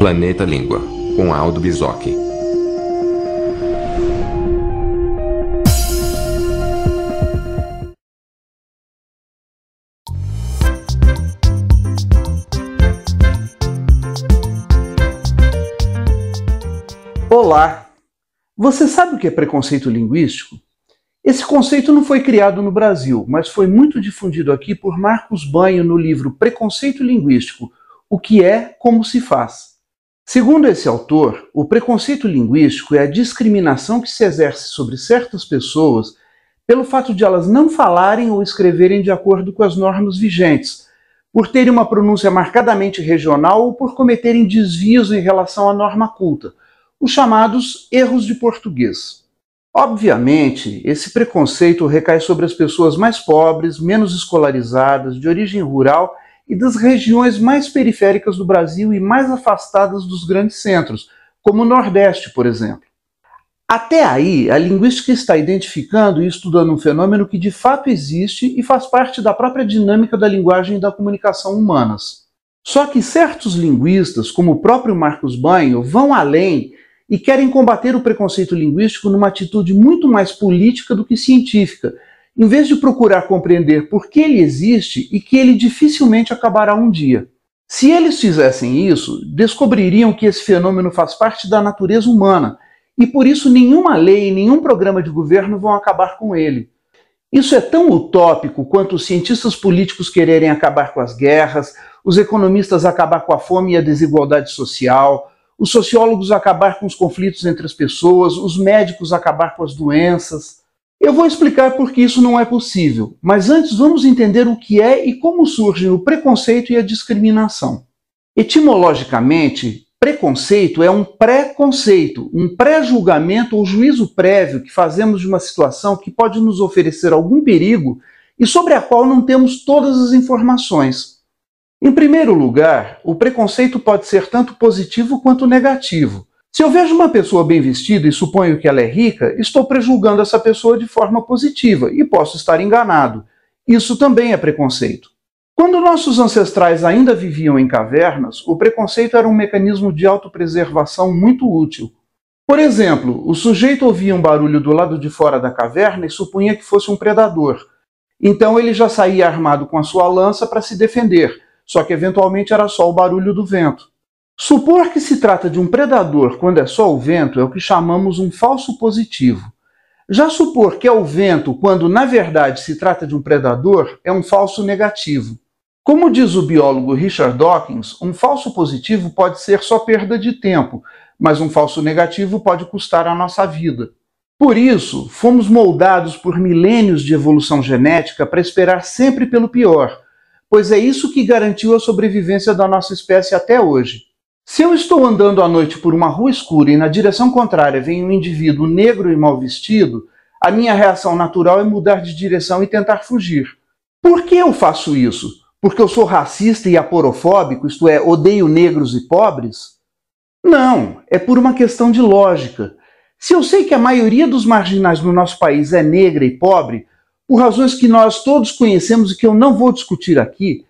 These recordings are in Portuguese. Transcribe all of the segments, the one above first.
Planeta Língua, com Aldo Bizoc. Olá! Você sabe o que é preconceito linguístico? Esse conceito não foi criado no Brasil, mas foi muito difundido aqui por Marcos Banho no livro Preconceito Linguístico, o que é como se faz. Segundo esse autor, o preconceito linguístico é a discriminação que se exerce sobre certas pessoas pelo fato de elas não falarem ou escreverem de acordo com as normas vigentes, por terem uma pronúncia marcadamente regional ou por cometerem desvios em relação à norma culta, os chamados erros de português. Obviamente, esse preconceito recai sobre as pessoas mais pobres, menos escolarizadas, de origem rural e das regiões mais periféricas do Brasil e mais afastadas dos grandes centros, como o Nordeste, por exemplo. Até aí, a linguística está identificando e estudando um fenômeno que de fato existe e faz parte da própria dinâmica da linguagem e da comunicação humanas. Só que certos linguistas, como o próprio Marcos Banho, vão além e querem combater o preconceito linguístico numa atitude muito mais política do que científica, em vez de procurar compreender por que ele existe e que ele dificilmente acabará um dia. Se eles fizessem isso, descobririam que esse fenômeno faz parte da natureza humana e por isso nenhuma lei e nenhum programa de governo vão acabar com ele. Isso é tão utópico quanto os cientistas políticos quererem acabar com as guerras, os economistas acabar com a fome e a desigualdade social, os sociólogos acabar com os conflitos entre as pessoas, os médicos acabar com as doenças. Eu vou explicar por que isso não é possível, mas antes vamos entender o que é e como surgem o preconceito e a discriminação. Etimologicamente, preconceito é um pré-conceito, um pré-julgamento ou juízo prévio que fazemos de uma situação que pode nos oferecer algum perigo e sobre a qual não temos todas as informações. Em primeiro lugar, o preconceito pode ser tanto positivo quanto negativo. Se eu vejo uma pessoa bem vestida e suponho que ela é rica, estou prejulgando essa pessoa de forma positiva e posso estar enganado. Isso também é preconceito. Quando nossos ancestrais ainda viviam em cavernas, o preconceito era um mecanismo de autopreservação muito útil. Por exemplo, o sujeito ouvia um barulho do lado de fora da caverna e supunha que fosse um predador. Então ele já saía armado com a sua lança para se defender, só que eventualmente era só o barulho do vento. Supor que se trata de um predador quando é só o vento é o que chamamos um falso positivo. Já supor que é o vento quando na verdade se trata de um predador é um falso negativo. Como diz o biólogo Richard Dawkins, um falso positivo pode ser só perda de tempo, mas um falso negativo pode custar a nossa vida. Por isso, fomos moldados por milênios de evolução genética para esperar sempre pelo pior, pois é isso que garantiu a sobrevivência da nossa espécie até hoje. Se eu estou andando à noite por uma rua escura e na direção contrária vem um indivíduo negro e mal vestido, a minha reação natural é mudar de direção e tentar fugir. Por que eu faço isso? Porque eu sou racista e aporofóbico, isto é, odeio negros e pobres? Não, é por uma questão de lógica. Se eu sei que a maioria dos marginais no nosso país é negra e pobre, por razões que nós todos conhecemos e que eu não vou discutir aqui,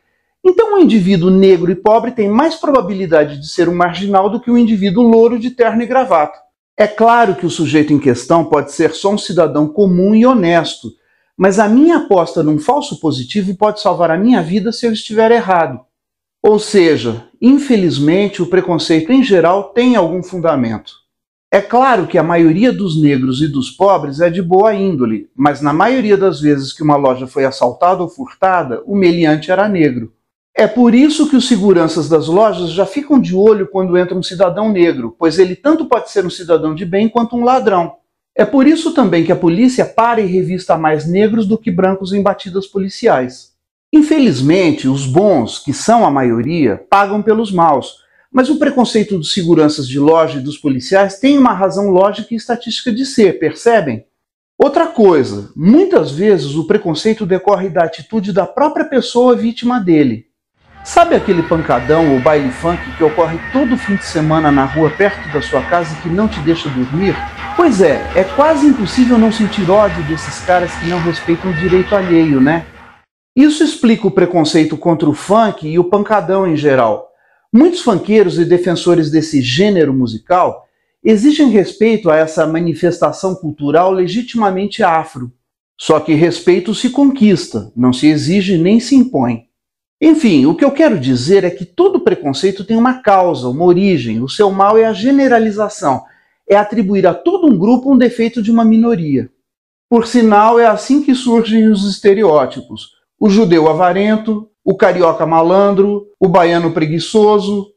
então, um indivíduo negro e pobre tem mais probabilidade de ser um marginal do que um indivíduo louro de terno e gravata. É claro que o sujeito em questão pode ser só um cidadão comum e honesto, mas a minha aposta num falso positivo pode salvar a minha vida se eu estiver errado. Ou seja, infelizmente, o preconceito em geral tem algum fundamento. É claro que a maioria dos negros e dos pobres é de boa índole, mas na maioria das vezes que uma loja foi assaltada ou furtada, o meliante era negro. É por isso que os seguranças das lojas já ficam de olho quando entra um cidadão negro, pois ele tanto pode ser um cidadão de bem quanto um ladrão. É por isso também que a polícia para e revista mais negros do que brancos em batidas policiais. Infelizmente, os bons, que são a maioria, pagam pelos maus, mas o preconceito dos seguranças de loja e dos policiais tem uma razão lógica e estatística de ser, percebem? Outra coisa, muitas vezes o preconceito decorre da atitude da própria pessoa vítima dele. Sabe aquele pancadão ou baile funk que ocorre todo fim de semana na rua perto da sua casa e que não te deixa dormir? Pois é, é quase impossível não sentir ódio desses caras que não respeitam o direito alheio, né? Isso explica o preconceito contra o funk e o pancadão em geral. Muitos funkeiros e defensores desse gênero musical exigem respeito a essa manifestação cultural legitimamente afro. Só que respeito se conquista, não se exige nem se impõe. Enfim, o que eu quero dizer é que todo preconceito tem uma causa, uma origem. O seu mal é a generalização, é atribuir a todo um grupo um defeito de uma minoria. Por sinal, é assim que surgem os estereótipos: o judeu avarento, o carioca malandro, o baiano preguiçoso.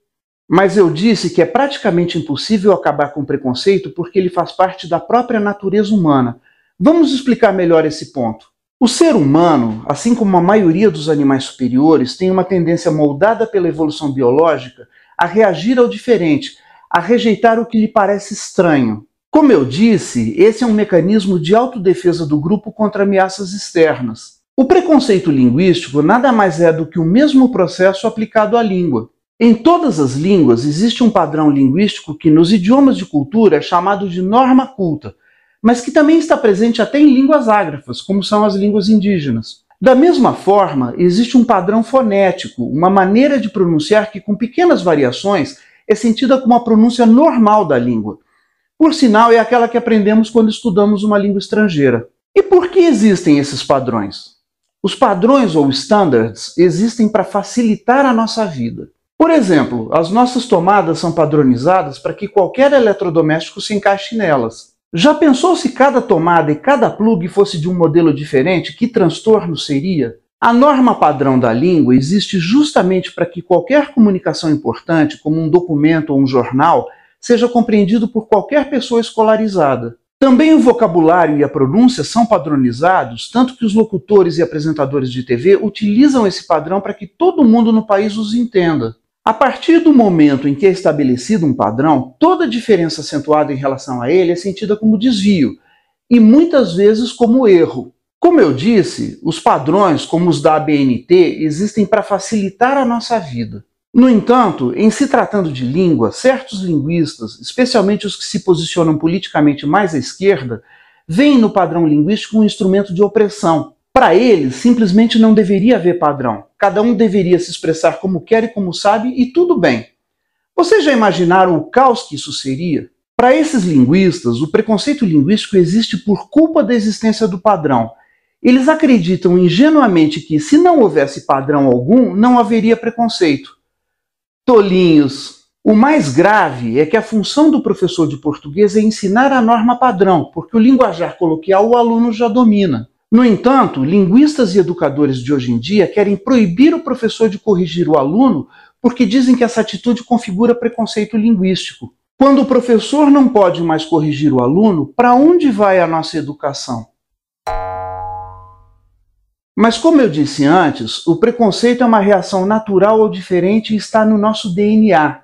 Mas eu disse que é praticamente impossível acabar com o preconceito porque ele faz parte da própria natureza humana. Vamos explicar melhor esse ponto. O ser humano, assim como a maioria dos animais superiores, tem uma tendência moldada pela evolução biológica a reagir ao diferente, a rejeitar o que lhe parece estranho. Como eu disse, esse é um mecanismo de autodefesa do grupo contra ameaças externas. O preconceito linguístico nada mais é do que o mesmo processo aplicado à língua. Em todas as línguas existe um padrão linguístico que nos idiomas de cultura é chamado de norma culta, mas que também está presente até em línguas ágrafas, como são as línguas indígenas. Da mesma forma, existe um padrão fonético, uma maneira de pronunciar que, com pequenas variações, é sentida como a pronúncia normal da língua. Por sinal, é aquela que aprendemos quando estudamos uma língua estrangeira. E por que existem esses padrões? Os padrões ou standards existem para facilitar a nossa vida. Por exemplo, as nossas tomadas são padronizadas para que qualquer eletrodoméstico se encaixe nelas. Já pensou se cada tomada e cada plug fosse de um modelo diferente? Que transtorno seria? A norma padrão da língua existe justamente para que qualquer comunicação importante, como um documento ou um jornal, seja compreendido por qualquer pessoa escolarizada. Também o vocabulário e a pronúncia são padronizados, tanto que os locutores e apresentadores de TV utilizam esse padrão para que todo mundo no país os entenda. A partir do momento em que é estabelecido um padrão, toda diferença acentuada em relação a ele é sentida como desvio e muitas vezes como erro. Como eu disse, os padrões, como os da ABNT, existem para facilitar a nossa vida. No entanto, em se tratando de língua, certos linguistas, especialmente os que se posicionam politicamente mais à esquerda, veem no padrão linguístico um instrumento de opressão. Para eles, simplesmente não deveria haver padrão. Cada um deveria se expressar como quer e como sabe, e tudo bem. Vocês já imaginaram o caos que isso seria? Para esses linguistas, o preconceito linguístico existe por culpa da existência do padrão. Eles acreditam ingenuamente que, se não houvesse padrão algum, não haveria preconceito. Tolinhos! O mais grave é que a função do professor de português é ensinar a norma padrão, porque o linguajar coloquial o aluno já domina. No entanto, linguistas e educadores de hoje em dia querem proibir o professor de corrigir o aluno porque dizem que essa atitude configura preconceito linguístico. Quando o professor não pode mais corrigir o aluno, para onde vai a nossa educação? Mas, como eu disse antes, o preconceito é uma reação natural ao diferente e está no nosso DNA.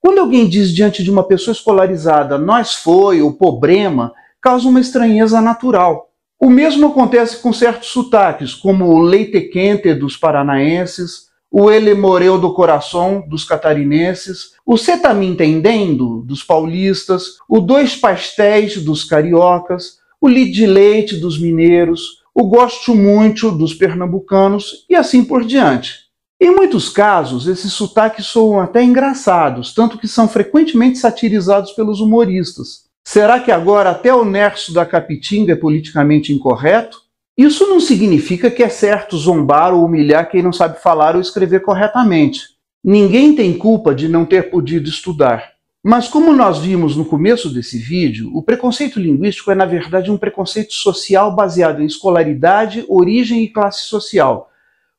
Quando alguém diz diante de uma pessoa escolarizada nós foi o problema, causa uma estranheza natural. O mesmo acontece com certos sotaques, como o leite quente dos paranaenses, o ele moreu do coração dos catarinenses, o cetamin tá entendendo dos paulistas, o dois pastéis dos cariocas, o lid de leite dos mineiros, o gosto muito dos pernambucanos e assim por diante. Em muitos casos, esses sotaques soam até engraçados, tanto que são frequentemente satirizados pelos humoristas. Será que agora até o Nerso da Capitinga é politicamente incorreto? Isso não significa que é certo zombar ou humilhar quem não sabe falar ou escrever corretamente. Ninguém tem culpa de não ter podido estudar. Mas como nós vimos no começo desse vídeo, o preconceito linguístico é na verdade um preconceito social baseado em escolaridade, origem e classe social.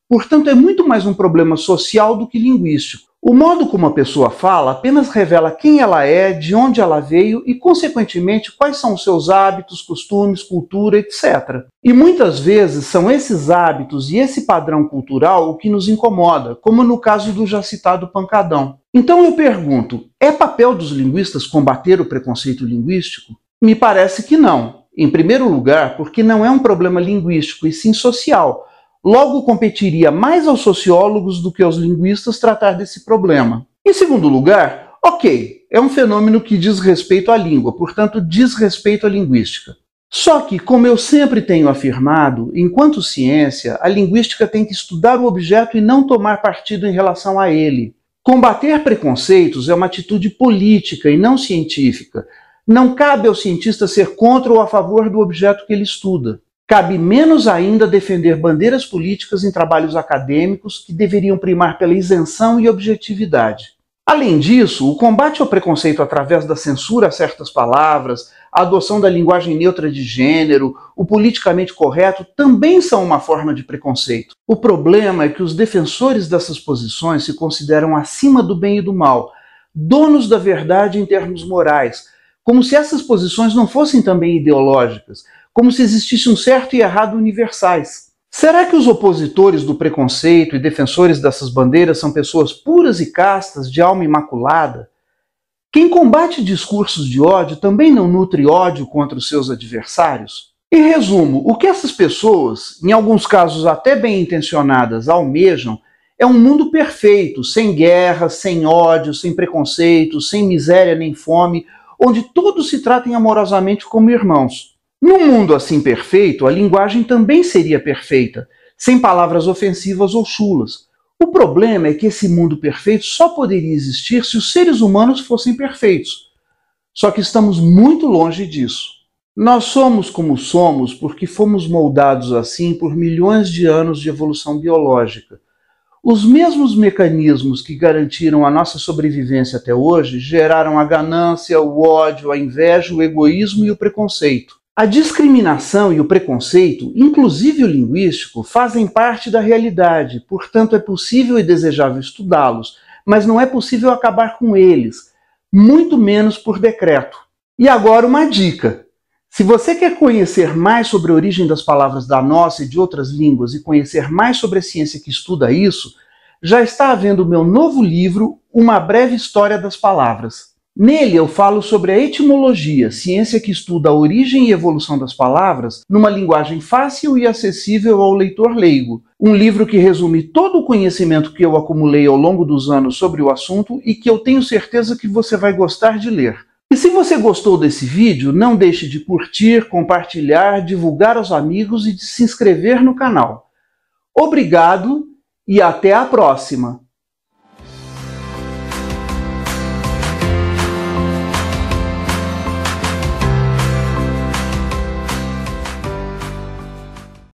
Portanto, é muito mais um problema social do que linguístico. O modo como a pessoa fala apenas revela quem ela é, de onde ela veio e, consequentemente, quais são os seus hábitos, costumes, cultura, etc. E muitas vezes são esses hábitos e esse padrão cultural o que nos incomoda, como no caso do já citado pancadão. Então eu pergunto: é papel dos linguistas combater o preconceito linguístico? Me parece que não. Em primeiro lugar, porque não é um problema linguístico e sim social Logo, competiria mais aos sociólogos do que aos linguistas tratar desse problema. Em segundo lugar, ok, é um fenômeno que diz respeito à língua, portanto, diz respeito à linguística. Só que, como eu sempre tenho afirmado, enquanto ciência, a linguística tem que estudar o objeto e não tomar partido em relação a ele. Combater preconceitos é uma atitude política e não científica. Não cabe ao cientista ser contra ou a favor do objeto que ele estuda cabe menos ainda defender bandeiras políticas em trabalhos acadêmicos que deveriam primar pela isenção e objetividade. Além disso, o combate ao preconceito através da censura a certas palavras, a adoção da linguagem neutra de gênero, o politicamente correto também são uma forma de preconceito. O problema é que os defensores dessas posições se consideram acima do bem e do mal, donos da verdade em termos morais, como se essas posições não fossem também ideológicas, como se existisse um certo e errado universais. Será que os opositores do preconceito e defensores dessas bandeiras são pessoas puras e castas, de alma imaculada? Quem combate discursos de ódio também não nutre ódio contra os seus adversários? Em resumo, o que essas pessoas, em alguns casos até bem intencionadas, almejam é um mundo perfeito, sem guerra, sem ódio, sem preconceito, sem miséria nem fome, onde todos se tratem amorosamente como irmãos. Num mundo assim perfeito, a linguagem também seria perfeita, sem palavras ofensivas ou chulas. O problema é que esse mundo perfeito só poderia existir se os seres humanos fossem perfeitos. Só que estamos muito longe disso. Nós somos como somos porque fomos moldados assim por milhões de anos de evolução biológica. Os mesmos mecanismos que garantiram a nossa sobrevivência até hoje geraram a ganância, o ódio, a inveja, o egoísmo e o preconceito. A discriminação e o preconceito, inclusive o linguístico, fazem parte da realidade, portanto, é possível e desejável estudá-los, mas não é possível acabar com eles, muito menos por decreto. E agora uma dica. Se você quer conhecer mais sobre a origem das palavras da nossa e de outras línguas e conhecer mais sobre a ciência que estuda isso, já está havendo o meu novo livro, Uma Breve História das Palavras. Nele eu falo sobre a etimologia, ciência que estuda a origem e evolução das palavras, numa linguagem fácil e acessível ao leitor leigo. Um livro que resume todo o conhecimento que eu acumulei ao longo dos anos sobre o assunto e que eu tenho certeza que você vai gostar de ler. E se você gostou desse vídeo, não deixe de curtir, compartilhar, divulgar aos amigos e de se inscrever no canal. Obrigado e até a próxima!